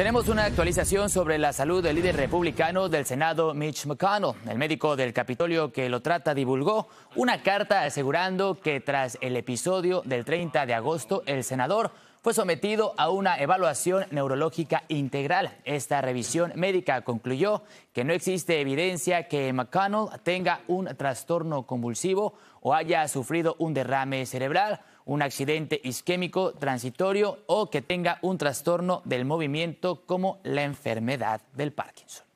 Tenemos una actualización sobre la salud del líder republicano del Senado, Mitch McConnell. El médico del Capitolio que lo trata divulgó una carta asegurando que tras el episodio del 30 de agosto, el senador fue sometido a una evaluación neurológica integral. Esta revisión médica concluyó que no existe evidencia que McConnell tenga un trastorno convulsivo o haya sufrido un derrame cerebral, un accidente isquémico transitorio o que tenga un trastorno del movimiento como la enfermedad del Parkinson.